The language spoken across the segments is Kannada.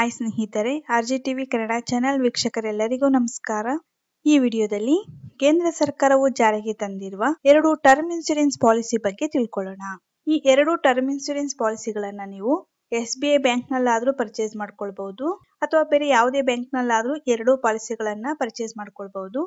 ಹಾಯ್ ಸ್ನೇಹಿತರೆ R G TV Kannada channel ವೀಕ್ಷಕರೆಲ್ಲರಿಗೂ ನಮಸ್ಕಾರ ಈ ವಿಡಿಯೋದಲ್ಲಿ ಕೇಂದ್ರ ಸರ್ಕಾರವು ಜಾರಿಗೆ ತಂದಿರುವ ಎರಡು ಟರ್ಮ್ ಇನ್ಶೂರೆನ್ಸ್ ಪಾಲಿಸಿ ಬಗ್ಗೆ ತಿಳ್ಕೊಳ್ಳೋಣ ಈ ಎರಡು ಟರ್ಮ್ ಇನ್ಸೂರೆನ್ಸ್ ಪಾಲಿಸಿಗಳನ್ನ ನೀವು ಎಸ್ ಬಿ ಐ ಬ್ಯಾಂಕ್ ನಲ್ಲಾದ್ರೂ ಪರ್ಚೇಸ್ ಮಾಡ್ಕೊಳ್ಬಹುದು ಅಥವಾ ಬೇರೆ ಯಾವುದೇ ಬ್ಯಾಂಕ್ ನಲ್ಲಾದ್ರೂ ಎರಡು ಪಾಲಿಸಿಗಳನ್ನ ಪರ್ಚೇಸ್ ಮಾಡ್ಕೊಳ್ಬಹುದು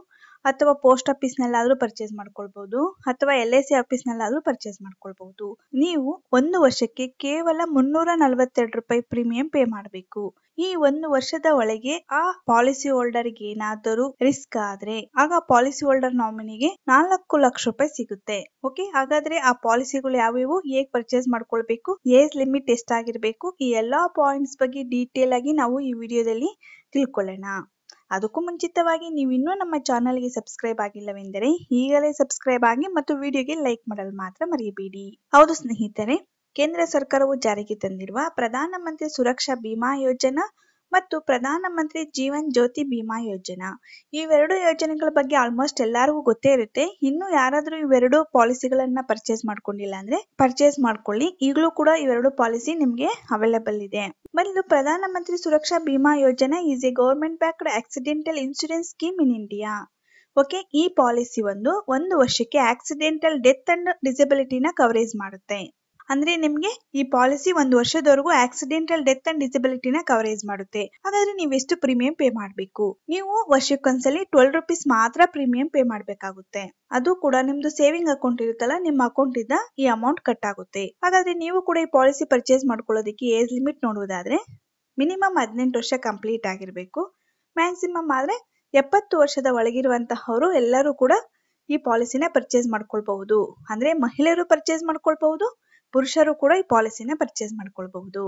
ಅಥವಾ ಪೋಸ್ಟ್ ಆಫೀಸ್ ನಲ್ಲಾದ್ರೂ ಪರ್ಚೇಸ್ ಮಾಡ್ಕೊಳ್ಬಹುದು ಅಥವಾ ಎಲ್ ಐ ಸಿ ಆಫೀಸ್ ನಲ್ಲಾದ್ರೂ ಪರ್ಚೇಸ್ ಮಾಡ್ಕೊಳ್ಬಹುದು ನೀವು ಒಂದು ವರ್ಷಕ್ಕೆ ಕೇವಲ ಮುನ್ನೂರ ನಲವತ್ತೆರಡು ರೂಪಾಯಿ ಪ್ರೀಮಿಯಂ ಪೇ ಮಾಡಬೇಕು ಈ ಒಂದು ವರ್ಷದ ಒಳಗೆ ಆ ಪಾಲಿಸಿ ಹೋಲ್ಡರ್ ಏನಾದರೂ ರಿಸ್ಕ್ ಆದ್ರೆ ಆಗ ಪಾಲಿಸಿ ಹೋಲ್ಡರ್ ನಾಮಿನಿಗೆ ನಾಲ್ಕು ಲಕ್ಷ ರೂಪಾಯಿ ಸಿಗುತ್ತೆ ಓಕೆ ಹಾಗಾದ್ರೆ ಆ ಪಾಲಿಸಿಗಳು ಯಾವ್ಯಾವು ಹೇಗ್ ಪರ್ಚೇಸ್ ಮಾಡ್ಕೊಳ್ಬೇಕು ಏಜ್ ಲಿಮಿಟ್ ಎಷ್ಟಾಗಿರ್ಬೇಕು ಈ ಎಲ್ಲಾ ಪಾಯಿಂಟ್ಸ್ ಬಗ್ಗೆ ಡೀಟೇಲ್ ಆಗಿ ನಾವು ಈ ವಿಡಿಯೋದಲ್ಲಿ ತಿಳ್ಕೊಳ್ಳೋಣ ಅದಕ್ಕೂ ಮುಂಚಿತವಾಗಿ ನೀವು ಇನ್ನೂ ನಮ್ಮ ಚಾನಲ್ಗೆ ಸಬ್ಸ್ಕ್ರೈಬ್ ಆಗಿಲ್ಲವೆಂದರೆ ಈಗಲೇ ಸಬ್ಸ್ಕ್ರೈಬ್ ಆಗಿ ಮತ್ತು ವಿಡಿಯೋಗೆ ಲೈಕ್ ಮಾಡಲು ಮಾತ್ರ ಮರೆಯಬೇಡಿ ಹೌದು ಸ್ನೇಹಿತರೆ ಕೇಂದ್ರ ಸರ್ಕಾರವು ಜಾರಿಗೆ ತಂದಿರುವ ಪ್ರಧಾನಮಂತ್ರಿ ಸುರಕ್ಷಾ ಬಿಮಾ ಯೋಜನಾ ಮತ್ತು ಪ್ರಧಾನ ಮಂತ್ರಿ ಜೀವನ್ ಜ್ಯೋತಿ ಬಿಮಾ ಯೋಜನಾ ಇವೆರಡು ಯೋಜನೆಗಳ ಬಗ್ಗೆ ಆಲ್ಮೋಸ್ಟ್ ಎಲ್ಲರಿಗೂ ಗೊತ್ತೇ ಇರುತ್ತೆ ಇನ್ನು ಯಾರಾದರೂ ಇವೆರಡು ಪಾಲಿಸಿಗಳನ್ನ ಪರ್ಚೇಸ್ ಮಾಡ್ಕೊಂಡಿಲ್ಲ ಅಂದ್ರೆ ಪರ್ಚೇಸ್ ಮಾಡ್ಕೊಳ್ಳಿ ಈಗಲೂ ಕೂಡ ಇವೆರಡು ಪಾಲಿಸಿ ನಿಮ್ಗೆ ಅವೈಲೇಬಲ್ ಇದೆ ಮೊದಲು ಮಂತ್ರಿ Suraksha Bima Yojana is a government backed accidental insurance scheme in India okay ಈ ಪಾಲಿಸಿ ಒಂದು ಒಂದು ವರ್ಷಕ್ಕೆ ಆಕ್ಸಿಡೆಂಟಲ್ ಡೆತ್ ಅಂಡ್ ಡಿಸಬಿಲಿಟಿನ ಕವರೇಜ್ ಮಾಡುತ್ತೆ ಅಂದ್ರೆ ನಿಮ್ಗೆ ಈ ಪಾಲಿಸಿ ಒಂದು ವರ್ಷದವರೆಗೂ ಆಕ್ಸಿಡೆಂಟಲ್ ಡೆತ್ ಅಂಡ್ ಡಿಸಬಿಲಿಟಿನ ಕವರೇಜ್ ಮಾಡುತ್ತೆ ಹಾಗಾದ್ರೆ ನೀವು ಎಷ್ಟು ಪ್ರೀಮಿಯಂ ಪೇ ಮಾಡಬೇಕು ನೀವು ವರ್ಷಕ್ಕೊಂದ್ಸಲಿ ಟ್ವೆಲ್ ರುಪೀಸ್ ಮಾತ್ರ ಪ್ರೀಮಿಯಂ ಪೇ ಮಾಡಬೇಕಾಗುತ್ತೆ ಅದು ಕೂಡ ನಿಮ್ದು ಸೇವಿಂಗ್ ಅಕೌಂಟ್ ಇರುತ್ತಲ್ಲ ನಿಮ್ಮ ಅಕೌಂಟ್ ಇಂದ ಈ ಅಮೌಂಟ್ ಕಟ್ ಆಗುತ್ತೆ ಹಾಗಾದ್ರೆ ನೀವು ಕೂಡ ಈ ಪಾಲಿಸಿ ಪರ್ಚೇಸ್ ಮಾಡ್ಕೊಳ್ಳೋದಕ್ಕೆ ಏಜ್ ಲಿಮಿಟ್ ನೋಡುವುದಾದ್ರೆ ಮಿನಿಮಮ್ ಹದಿನೆಂಟು ವರ್ಷ ಕಂಪ್ಲೀಟ್ ಆಗಿರಬೇಕು ಮ್ಯಾಕ್ಸಿಮಮ್ ಆದ್ರೆ ಎಪ್ಪತ್ತು ವರ್ಷದ ಒಳಗಿರುವಂತಹವರು ಎಲ್ಲರೂ ಕೂಡ ಈ ಪಾಲಿಸಿನ ಪರ್ಚೇಸ್ ಮಾಡ್ಕೊಳ್ಬಹುದು ಅಂದ್ರೆ ಮಹಿಳೆಯರು ಪರ್ಚೇಸ್ ಮಾಡ್ಕೊಳ್ಬಹುದು ಪುರುಷರು ಕೂಡ ಈ ಪಾಲಿಸಿನ ಪರ್ಚೇಸ್ ಮಾಡ್ಕೊಳ್ಬಹುದು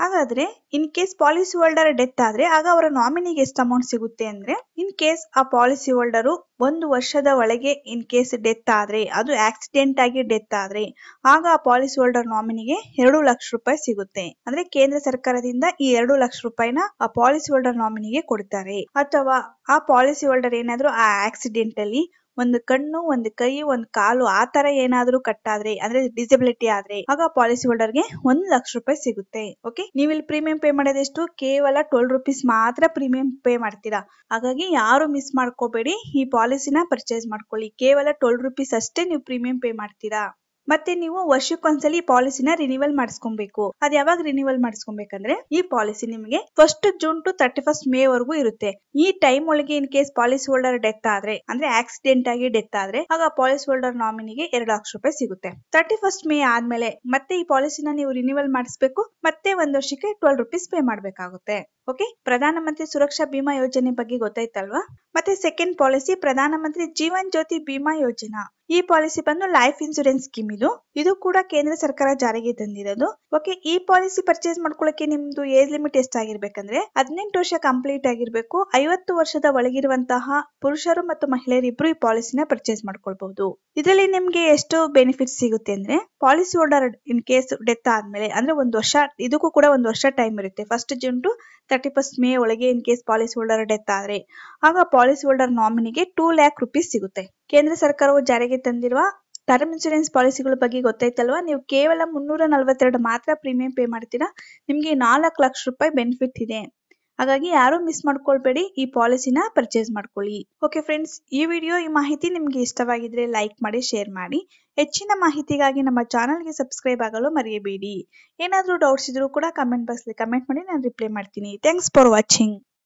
ಹಾಗಾದ್ರೆ in case policy holder death ಆದ್ರೆ ಆಗ ಅವರ ನಾಮಿನಿಗೆ ಎಷ್ಟು ಅಮೌಂಟ್ ಸಿಗುತ್ತೆ ಅಂದ್ರೆ ಇನ್ ಕೇಸ್ ಆ ಪಾಲಿಸಿ ಹೋಲ್ಡರ್ ಒಂದು ವರ್ಷದ ಒಳಗೆ ಇನ್ ಕೇಸ್ ಡೆತ್ ಆದ್ರೆ ಅದು ಆಕ್ಸಿಡೆಂಟ್ ಆಗಿ ಡೆತ್ ಆದ್ರೆ ಆಗ ಆ ಪಾಲಿಸಿ ಹೋಲ್ಡರ್ ನಾಮಿನಿಗೆ ಎರಡು ಲಕ್ಷ ರೂಪಾಯಿ ಸಿಗುತ್ತೆ ಅಂದ್ರೆ ಕೇಂದ್ರ ಸರ್ಕಾರದಿಂದ ಈ ಎರಡು ಲಕ್ಷ ರೂಪಾಯಿನ ಆ ಪಾಲಿಸಿ ಹೋಲ್ಡರ್ ನಾಮಿನಿಗೆ ಕೊಡ್ತಾರೆ ಅಥವಾ ಆ ಪಾಲಿಸಿ ಹೋಲ್ಡರ್ ಏನಾದ್ರು ಆ ಆಕ್ಸಿಡೆಂಟ್ ಅಲ್ಲಿ ಒಂದು ಕಣ್ಣು ಒಂದು ಕೈ ಒಂದು ಕಾಲು ಆ ತರ ಏನಾದ್ರೂ ಕಟ್ ಆದ್ರೆ ಅಂದ್ರೆ ಡಿಸಬಿಲಿಟಿ ಆದ್ರೆ ಆಗ ಪಾಲಿಸಿ ಹೋಲ್ಡರ್ ಗೆ ಒಂದ್ ಲಕ್ಷ ರೂಪಾಯಿ ಸಿಗುತ್ತೆ ಓಕೆ ನೀವು ಇಲ್ಲಿ ಪ್ರೀಮಿಯಂ ಪೇ ಮಾಡೋದೆಷ್ಟು ಕೇವಲ ಟ್ವೆಲ್ ರುಪೀಸ್ ಮಾತ್ರ ಪ್ರೀಮಿಯಂ ಪೇ ಮಾಡ್ತೀರಾ ಹಾಗಾಗಿ ಯಾರು ಮಿಸ್ ಮಾಡ್ಕೋಬೇಡಿ ಈ ಪಾಲಿಸಿನ ಪರ್ಚೇಸ್ ಮಾಡ್ಕೊಳ್ಳಿ ಕೇವಲ ಟ್ವೆಲ್ ರುಪೀಸ್ ಅಷ್ಟೇ ನೀವು ಪ್ರೀಮಿಯಂ ಪೇ ಮಾಡ್ತೀರಾ ಮತ್ತೆ ನೀವು ವರ್ಷಕ್ಕೊಂದ್ಸಲಿ ಪಾಲಿಸಿನ ರಿನಿವಲ್ ಮಾಡಿಸ್ಕೊಬೇಕು ಅದ್ ಯಾವಾಗ ರಿನಿವಲ್ ಮಾಡಿಸ್ಕೊಬೇಕಂದ್ರೆ ಈ ಪಾಲಿಸಿ ನಿಮಗೆ first June to thirty first May ವರೆಗೂ ಇರುತ್ತೆ ಈ ಟೈಮ್ ಒಳಗೆ in case policy holder death ಆದ್ರೆ ಅಂದ್ರೆ ಆಕ್ಸಿಡೆಂಟ್ ಆಗಿ ಡೆತ್ ಆದ್ರೆ ಆಗ ಪಾಲಿಸಿ ಹೋಲ್ಡರ್ ನಾಮಿನಿಗೆ ಎರಡು ಲಕ್ಷ ರೂಪಾಯಿ ಸಿಗುತ್ತೆ ತರ್ಟಿ ಫಸ್ಟ್ ಮೇ ಆದ್ಮೇಲೆ ಮತ್ತೆ ಈ ಪಾಲಿಸಿನ ನೀವು ರಿನಿವಲ್ ಮಾಡಿಸ್ಬೇಕು ಮತ್ತೆ ಒಂದ್ ವರ್ಷಕ್ಕೆ ಟ್ವೆಲ್ ರುಪೀಸ್ ಪೇ ಮಾಡ್ಬೇಕಾಗುತ್ತೆ ಓಕೆ ಪ್ರಧಾನಮಂತ್ರಿ ಸುರಕ್ಷಾ ಬಿಮಾ ಯೋಜನೆ ಬಗ್ಗೆ ಗೊತ್ತಾಯ್ತಲ್ವಾ ಮತ್ತೆ ಸೆಕೆಂಡ್ ಪಾಲಿಸಿ ಪ್ರಧಾನಮಂತ್ರಿ ಜೀವನ್ ಜ್ಯೋತಿ ಬಿಮಾ ಯೋಜನಾ ಈ ಪಾಲಿಸಿ ಬಂದು ಲೈಫ್ ಇನ್ಸೂರೆನ್ಸ್ ಸ್ಕೀಮ್ ಇದು ಇದು ಕೂಡ ಕೇಂದ್ರ ಸರ್ಕಾರ ಜಾರಿಗೆ ತಂದಿರೋದು ಓಕೆ ಈ ಪಾಲಿಸಿ ಪರ್ಚೇಸ್ ಮಾಡ್ಕೊಳಕ್ಕೆ ನಿಮ್ದು ಏಜ್ ಲಿಮಿಟ್ ಎಷ್ಟಾಗಿರ್ಬೇಕಂದ್ರೆ ಹದಿನೆಂಟು ವರ್ಷ ಕಂಪ್ಲೀಟ್ ಆಗಿರ್ಬೇಕು ಐವತ್ತು ವರ್ಷದ ಒಳಗಿರುವಂತಹ ಪುರುಷರು ಮತ್ತು ಮಹಿಳೆಯರಿಬ್ರು ಈ ಪಾಲಿಸಿನ ಪರ್ಚೇಸ್ ಮಾಡ್ಕೊಳ್ಬಹುದು ಇದರಲ್ಲಿ ನಿಮ್ಗೆ ಎಷ್ಟು ಬೆನಿಫಿಟ್ ಸಿಗುತ್ತೆ ಅಂದ್ರೆ policy holder in case death ಆದ್ಮೇಲೆ ಅಂದ್ರೆ ಒಂದು ವರ್ಷ ಇದಕ್ಕೂ ಕೂಡ ಒಂದ್ ವರ್ಷ ಟೈಮ್ ಇರುತ್ತೆ first June to thirty first May ಒಳಗೆ in case policy holder death ಆದ್ರೆ ಆಗ ಪಾಲಿಸಿ ಹೋಲ್ಡರ್ ನಾಮಿನಿಗೆ ಟೂ ಲ್ಯಾಕ್ ರುಪೀಸ್ ಸಿಗುತ್ತೆ ಕೇಂದ್ರ ಸರ್ಕಾರವು ಜಾರಿಗೆ ತಂದಿರುವ ಟರ್ಮ್ ಇನ್ಸೂರೆನ್ಸ್ ಪಾಲಿಸಿಗಳ ಬಗ್ಗೆ ಗೊತ್ತಾಯ್ತಲ್ವಾ ನೀವು ಕೇವಲ ಮುನ್ನೂರ ನಲವತ್ತೆರಡು ಮಾತ್ರ ಪ್ರೀಮಿಯಂ ಪೇ ಮಾಡ್ತೀರಾ ನಿಮ್ಗೆ ನಾಲ್ಕು ಲಕ್ಷ ರೂಪಾಯಿ ಬೆನಿಫಿಟ್ ಇದೆ ಹಾಗಾಗಿ ಯಾರು ಮಿಸ್ ಮಾಡ್ಕೊಳ್ಬೇಡಿ ಈ ಪಾಲಿಸಿನ ಪರ್ಚೇಸ್ ಮಾಡ್ಕೊಳ್ಳಿ ಓಕೆ ಫ್ರೆಂಡ್ಸ್ ಈ ವಿಡಿಯೋ ಈ ಮಾಹಿತಿ ನಿಮ್ಗೆ ಇಷ್ಟವಾಗಿದ್ರೆ ಲೈಕ್ ಮಾಡಿ ಶೇರ್ ಮಾಡಿ ಹೆಚ್ಚಿನ ಮಾಹಿತಿಗಾಗಿ ನಮ್ಮ ಗೆ ಸಬ್ಸ್ಕ್ರೈಬ್ ಆಗಲು ಮರೆಯಬೇಡಿ ಏನಾದ್ರೂ ಡೌಟ್ಸ್ ಇದ್ರೂ ಕೂಡ ಕಮೆಂಟ್ ಬಾಕ್ಸ್ ಕಮೆಂಟ್ ಮಾಡಿ ನಾನು ರಿಪ್ಲೈ ಮಾಡ್ತೀನಿ ಥ್ಯಾಂಕ್ಸ್ ಫಾರ್ ವಾಚಿಂಗ್